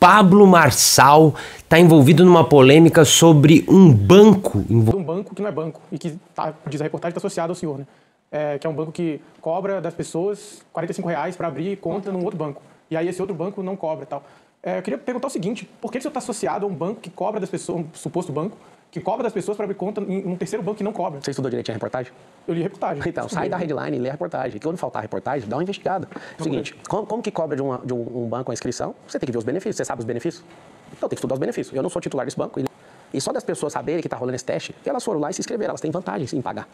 Pablo Marçal está envolvido numa polêmica sobre um banco. Um banco que não é banco e que, tá, diz a reportagem, está associado ao senhor, né? É, que é um banco que cobra das pessoas 45 reais para abrir conta num outro banco. E aí esse outro banco não cobra tal. É, eu queria perguntar o seguinte: por que você está associado a um banco que cobra das pessoas, um suposto banco, que cobra das pessoas para abrir conta em um terceiro banco que não cobra? Você estudou direito a reportagem? Eu li reportagem. Então, sai da headline e lê a reportagem. Que quando faltar a reportagem, dá uma investigada. O então, Seguinte, como, como, que cobra de, uma, de um, um banco a inscrição? Você tem que ver os benefícios. Você sabe os benefícios? Então, tem que estudar os benefícios. Eu não sou titular desse banco. E só das pessoas saberem que está rolando esse teste, elas foram lá e se inscreveram. Elas têm vantagens em pagar.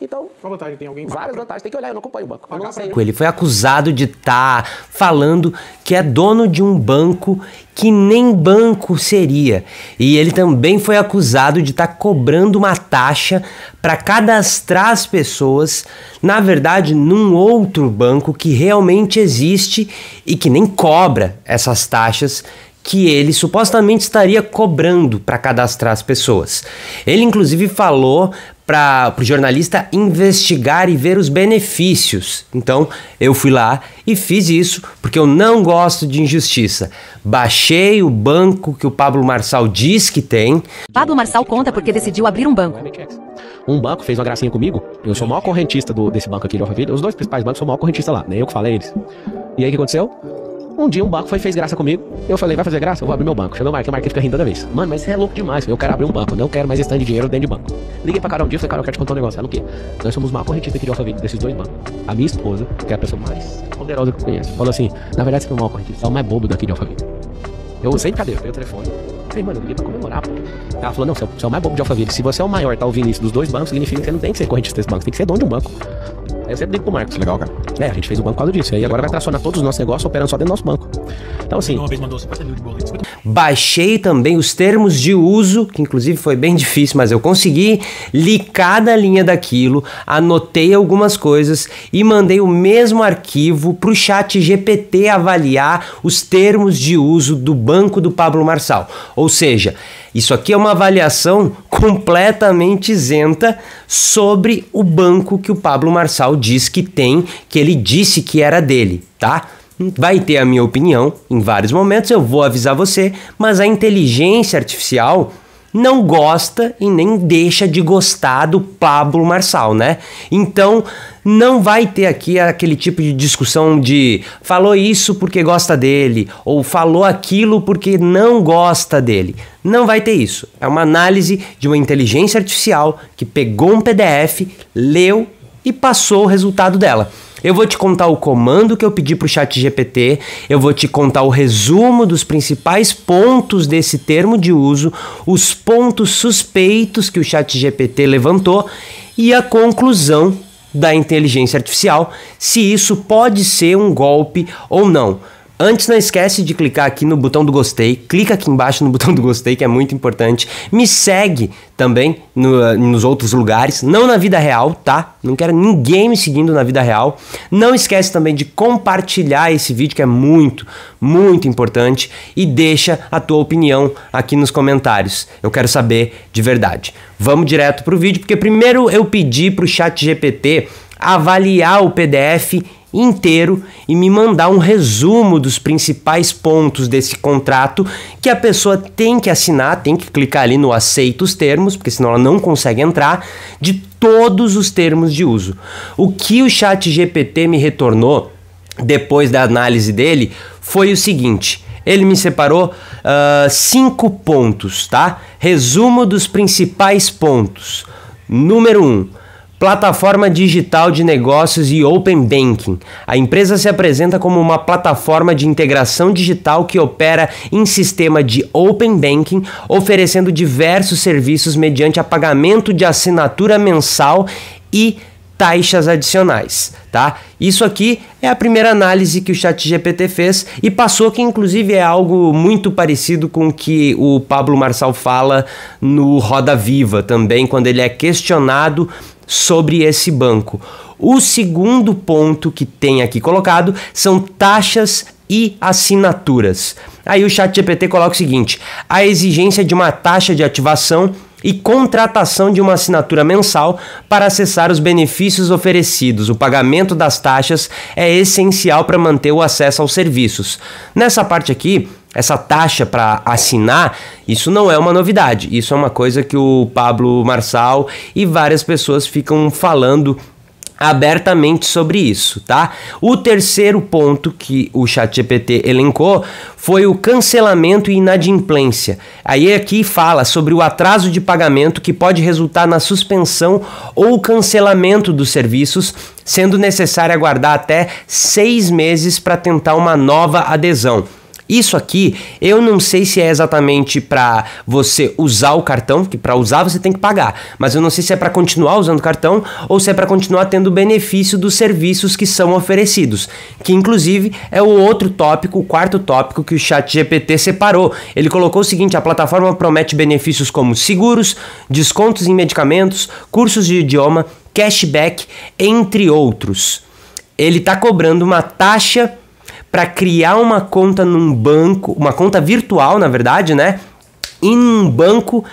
Então, Qual vantagem tem alguém? Várias pra... vantagens. Tem que olhar, eu não acompanho o banco. Eu não sei. Ele foi acusado de estar tá falando que é dono de um banco que nem banco seria. E ele também foi acusado de estar tá cobrando uma taxa para cadastrar as pessoas, na verdade, num outro banco que realmente existe e que nem cobra essas taxas que ele supostamente estaria cobrando para cadastrar as pessoas. Ele inclusive falou para o jornalista investigar e ver os benefícios. Então eu fui lá e fiz isso porque eu não gosto de injustiça. Baixei o banco que o Pablo Marçal diz que tem. Pablo Marçal conta porque decidiu abrir um banco. Um banco fez uma gracinha comigo. Eu sou o maior correntista do, desse banco aqui de Alphaville. Os dois principais bancos são o maior correntista lá, nem né? eu que falei eles. E aí o que aconteceu? Um dia um banco foi fez graça comigo. Eu falei, vai fazer graça? Eu vou abrir meu banco. Chamei o Marquinhos, o Marquinhos fica rindo toda vez. Mano, mas você é louco demais. Eu quero abrir um banco. Não quero mais stand de dinheiro dentro de banco. Liguei pra Carol um dia e falei, Carol, eu quero te contar um negócio. Ela o quê? Nós somos uma corretista aqui de Alphaville, desses dois bancos. A minha esposa, que é a pessoa mais poderosa que eu conheço, falou assim: na verdade você não é uma corretista, você é o mais bobo daqui de Alphaville. Eu sem brincadeira, peguei o telefone. Falei, mano, eu liguei pra comemorar, pô. Ela falou, não, é você é o mais bobo de Alphaville. Se você é o maior, tá ouvindo isso dos dois bancos, significa que você não tem que ser correntista desse banco, tem que ser dono de um banco. Eu sempre digo pro Marcos. Legal, cara. É, a gente fez o banco por causa disso. Aí agora vai tracionar todos os nossos negócios operando só dentro do nosso banco. Então, assim. Baixei também os termos de uso, que inclusive foi bem difícil, mas eu consegui. Li cada linha daquilo, anotei algumas coisas e mandei o mesmo arquivo pro chat GPT avaliar os termos de uso do banco do Pablo Marçal. Ou seja, isso aqui é uma avaliação completamente isenta sobre o banco que o Pablo Marçal diz que tem, que ele disse que era dele, tá? Vai ter a minha opinião em vários momentos, eu vou avisar você, mas a inteligência artificial não gosta e nem deixa de gostar do Pablo Marçal, né? Então não vai ter aqui aquele tipo de discussão de falou isso porque gosta dele ou falou aquilo porque não gosta dele. Não vai ter isso. É uma análise de uma inteligência artificial que pegou um PDF, leu e passou o resultado dela. Eu vou te contar o comando que eu pedi para o chat GPT, eu vou te contar o resumo dos principais pontos desse termo de uso, os pontos suspeitos que o chat GPT levantou e a conclusão da inteligência artificial, se isso pode ser um golpe ou não. Antes, não esquece de clicar aqui no botão do gostei. Clica aqui embaixo no botão do gostei, que é muito importante. Me segue também no, eh, nos outros lugares, não na vida real, tá? Não quero ninguém me seguindo na vida real. Não esquece também de compartilhar esse vídeo, que é muito, muito importante. E deixa a tua opinião aqui nos comentários. Eu quero saber de verdade. Vamos direto pro vídeo, porque primeiro eu pedi pro chat GPT avaliar o PDF inteiro e me mandar um resumo dos principais pontos desse contrato que a pessoa tem que assinar, tem que clicar ali no aceita os termos, porque senão ela não consegue entrar, de todos os termos de uso. O que o chat GPT me retornou depois da análise dele foi o seguinte. Ele me separou uh, cinco pontos, tá? Resumo dos principais pontos. Número Um, Plataforma digital de negócios e open banking. A empresa se apresenta como uma plataforma de integração digital que opera em sistema de open banking, oferecendo diversos serviços mediante pagamento de assinatura mensal e taxas adicionais, tá? Isso aqui é a primeira análise que o ChatGPT fez e passou que inclusive é algo muito parecido com o que o Pablo Marçal fala no Roda Viva também, quando ele é questionado sobre esse banco. O segundo ponto que tem aqui colocado são taxas e assinaturas. Aí o chat GPT coloca o seguinte: a exigência de uma taxa de ativação e contratação de uma assinatura mensal para acessar os benefícios oferecidos. O pagamento das taxas é essencial para manter o acesso aos serviços. Nessa parte aqui, essa taxa para assinar, isso não é uma novidade. Isso é uma coisa que o Pablo Marçal e várias pessoas ficam falando abertamente sobre isso, tá? O terceiro ponto que o ChatGPT elencou foi o cancelamento e inadimplência. Aí aqui é fala sobre o atraso de pagamento que pode resultar na suspensão ou cancelamento dos serviços, sendo necessário aguardar até seis meses para tentar uma nova adesão. Isso aqui, eu não sei se é exatamente para você usar o cartão, que para usar você tem que pagar, mas eu não sei se é para continuar usando o cartão ou se é para continuar tendo benefício dos serviços que são oferecidos, que inclusive é o outro tópico, o quarto tópico que o ChatGPT separou. Ele colocou o seguinte: a plataforma promete benefícios como seguros, descontos em medicamentos, cursos de idioma, cashback, entre outros. Ele está cobrando uma taxa para criar uma conta num banco, uma conta virtual, na verdade, né? Em um banco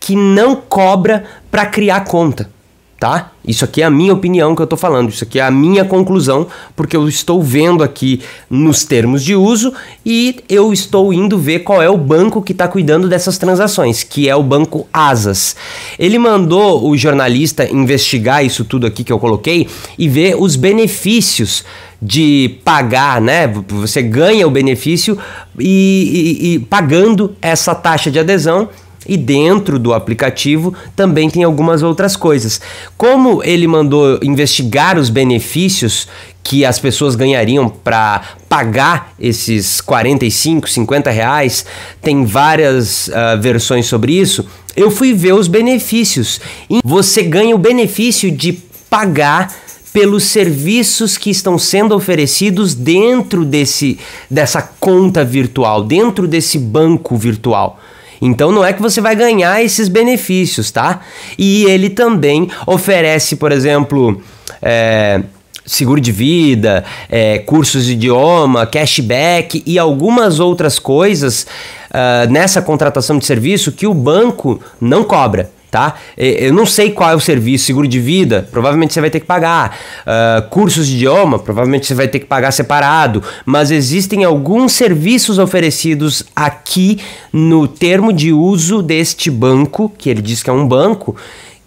que não cobra para criar conta tá? Isso aqui é a minha opinião que eu estou falando, isso aqui é a minha conclusão, porque eu estou vendo aqui nos termos de uso e eu estou indo ver qual é o banco que está cuidando dessas transações, que é o banco Asas. Ele mandou o jornalista investigar isso tudo aqui que eu coloquei e ver os benefícios de pagar, né? Você ganha o benefício e, e, e pagando essa taxa de adesão e dentro do aplicativo também tem algumas outras coisas. Como ele mandou investigar os benefícios que as pessoas ganhariam para pagar esses 45, 50 reais, tem várias uh, versões sobre isso. Eu fui ver os benefícios. Você ganha o benefício de pagar pelos serviços que estão sendo oferecidos dentro desse, dessa conta virtual, dentro desse banco virtual. Então não é que você vai ganhar esses benefícios, tá? E ele também oferece, por exemplo, é, seguro de vida, é, cursos de idioma, cashback e algumas outras coisas uh, nessa contratação de serviço que o banco não cobra tá? É, eu não sei qual é o serviço, seguro de vida, provavelmente você vai ter que pagar. Uh, cursos de idioma, provavelmente você vai ter que pagar separado. Mas existem alguns serviços oferecidos aqui no termo de uso deste banco, que ele diz que é um banco,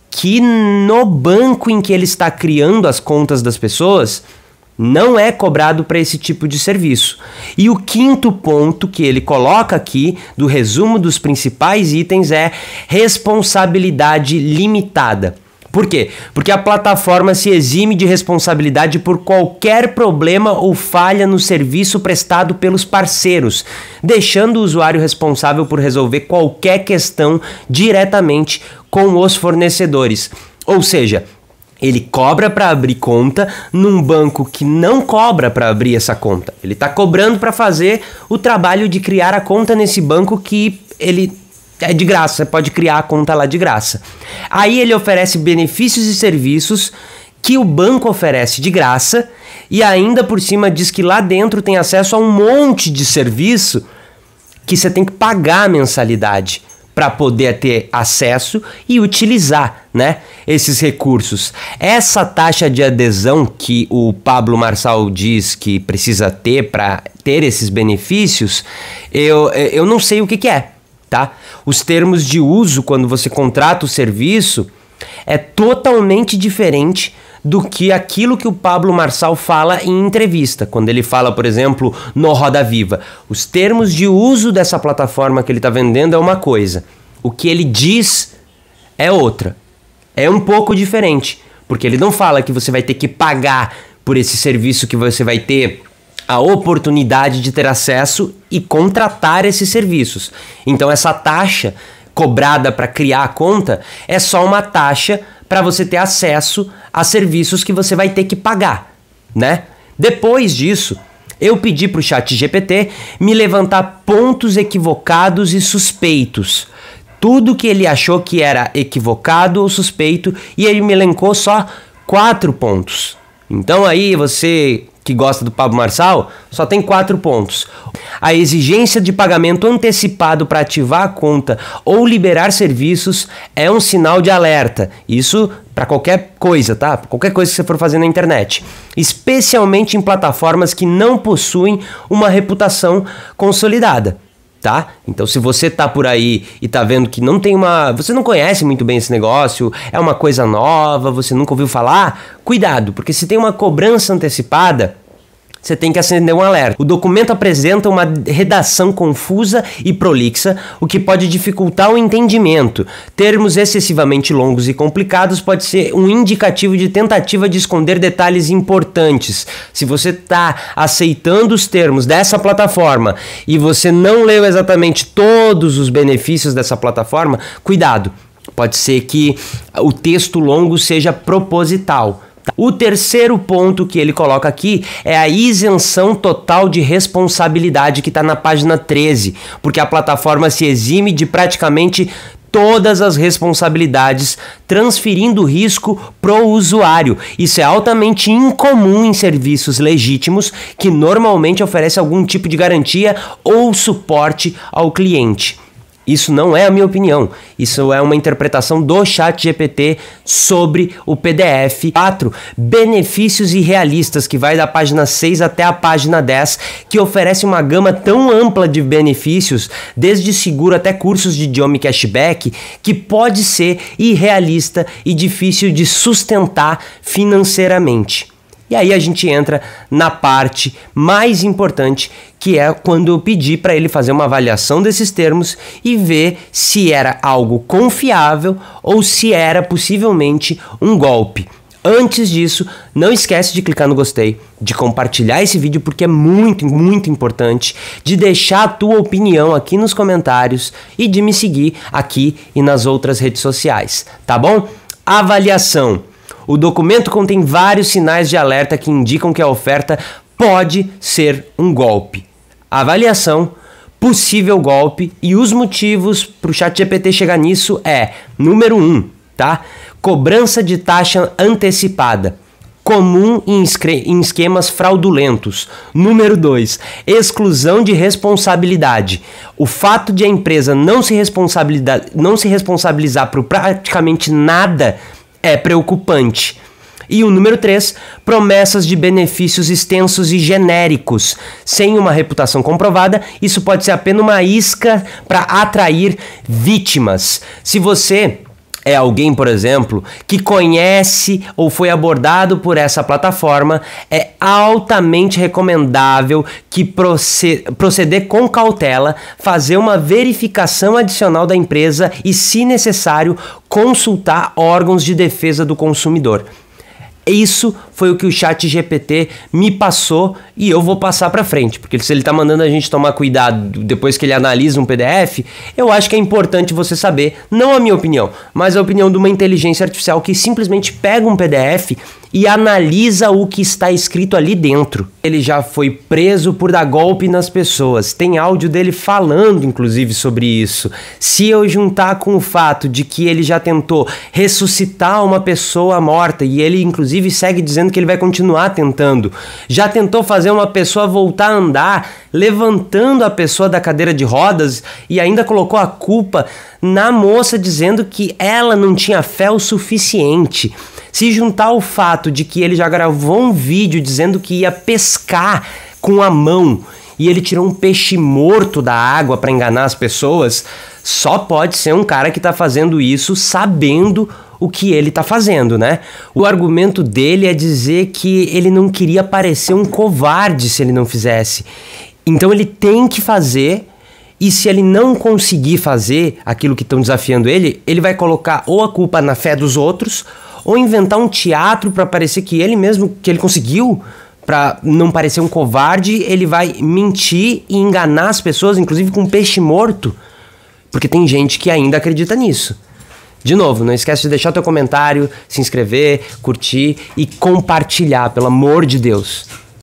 que no banco em que ele está criando as contas das pessoas não é cobrado para esse tipo de serviço. E o quinto ponto que ele coloca aqui do resumo dos principais itens é responsabilidade limitada. Por quê? Porque a plataforma se exime de responsabilidade por qualquer problema ou falha no serviço prestado pelos parceiros, deixando o usuário responsável por resolver qualquer questão diretamente com os fornecedores. Ou seja, ele cobra para abrir conta num banco que não cobra para abrir essa conta. Ele está cobrando para fazer o trabalho de criar a conta nesse banco que ele é de graça, Você pode criar a conta lá de graça. Aí ele oferece benefícios e serviços que o banco oferece de graça e ainda por cima diz que lá dentro tem acesso a um monte de serviço que você tem que pagar a mensalidade para poder ter acesso e utilizar né, esses recursos. Essa taxa de adesão que o Pablo Marçal diz que precisa ter para ter esses benefícios, eu, eu não sei o que, que é. Tá? Os termos de uso, quando você contrata o serviço, é totalmente diferente do que aquilo que o Pablo Marçal fala em entrevista, quando ele fala, por exemplo, no Roda Viva. Os termos de uso dessa plataforma que ele está vendendo é uma coisa, o que ele diz é outra. É um pouco diferente, porque ele não fala que você vai ter que pagar por esse serviço que você vai ter a oportunidade de ter acesso e contratar esses serviços. Então essa taxa cobrada para criar a conta é só uma taxa para você ter acesso a serviços que você vai ter que pagar, né? Depois disso, eu pedi para o chat GPT me levantar pontos equivocados e suspeitos. Tudo que ele achou que era equivocado ou suspeito e ele me elencou só quatro pontos. Então aí você que gosta do Pablo Marçal, só tem quatro pontos. A exigência de pagamento antecipado para ativar a conta ou liberar serviços é um sinal de alerta. Isso para qualquer coisa, tá? Qualquer coisa que você for fazer na internet, especialmente em plataformas que não possuem uma reputação consolidada tá? Então se você tá por aí e tá vendo que não tem uma, você não conhece muito bem esse negócio, é uma coisa nova, você nunca ouviu falar, cuidado, porque se tem uma cobrança antecipada, você tem que acender um alerta. O documento apresenta uma redação confusa e prolixa, o que pode dificultar o entendimento. Termos excessivamente longos e complicados pode ser um indicativo de tentativa de esconder detalhes importantes. Se você está aceitando os termos dessa plataforma e você não leu exatamente todos os benefícios dessa plataforma, cuidado. Pode ser que o texto longo seja proposital o terceiro ponto que ele coloca aqui é a isenção total de responsabilidade que está na página 13, porque a plataforma se exime de praticamente todas as responsabilidades, transferindo o risco pro usuário. Isso é altamente incomum em serviços legítimos que normalmente oferecem algum tipo de garantia ou suporte ao cliente. Isso não é a minha opinião. Isso é uma interpretação do Chat GPT sobre o PDF 4, benefícios irrealistas, que vai da página 6 até a página 10, que oferece uma gama tão ampla de benefícios, desde seguro até cursos de idioma e cashback, que pode ser irrealista e difícil de sustentar financeiramente. E aí a gente entra na parte mais importante, que é quando eu pedi para ele fazer uma avaliação desses termos e ver se era algo confiável ou se era possivelmente um golpe. Antes disso, não esquece de clicar no gostei, de compartilhar esse vídeo porque é muito, muito importante, de deixar a tua opinião aqui nos comentários e de me seguir aqui e nas outras redes sociais, tá bom? Avaliação o documento contém vários sinais de alerta que indicam que a oferta pode ser um golpe. Avaliação possível golpe e os motivos para o ChatGPT chegar nisso é número 1, um, tá? Cobrança de taxa antecipada. Comum em, em esquemas fraudulentos. Número 2. Exclusão de responsabilidade. O fato de a empresa não se, responsabilizar, não se responsabilizar por praticamente nada é preocupante. E o número 3, promessas de benefícios extensos e genéricos. Sem uma reputação comprovada, isso pode ser apenas uma isca para atrair vítimas. Se você é alguém, por exemplo, que conhece ou foi abordado por essa plataforma, é altamente recomendável que proceder com cautela, fazer uma verificação adicional da empresa e, se necessário, consultar órgãos de defesa do consumidor. Isso foi o que o chat GPT me passou e eu vou passar para frente, porque se ele está mandando a gente tomar cuidado depois que ele analisa um PDF, eu acho que é importante você saber, não a minha opinião, mas a opinião de uma inteligência artificial que simplesmente pega um PDF e analisa o que está escrito ali dentro. Ele já foi preso por dar golpe nas pessoas. Tem áudio dele falando, inclusive, sobre isso. Se eu juntar com o fato de que ele já tentou ressuscitar uma pessoa morta e ele, inclusive, segue dizendo que ele vai continuar tentando. Já tentou fazer uma pessoa voltar a andar, levantando a pessoa da cadeira de rodas e ainda colocou a culpa na moça dizendo que ela não tinha fé o suficiente. Se juntar ao fato de que ele já gravou um vídeo dizendo que ia pescar com a mão e ele tirou um peixe morto da água para enganar as pessoas, só pode ser um cara que está fazendo isso sabendo o que ele tá fazendo, né? O argumento dele é dizer que ele não queria parecer um covarde se ele não fizesse. Então ele tem que fazer e se ele não conseguir fazer aquilo que estão desafiando ele, ele vai colocar ou a culpa na fé dos outros, ou inventar um teatro para parecer que ele mesmo que ele conseguiu, para não parecer um covarde, ele vai mentir e enganar as pessoas, inclusive com um peixe morto, porque tem gente que ainda acredita nisso. De novo, não esquece de deixar teu comentário, se inscrever, curtir e compartilhar, pelo amor de Deus.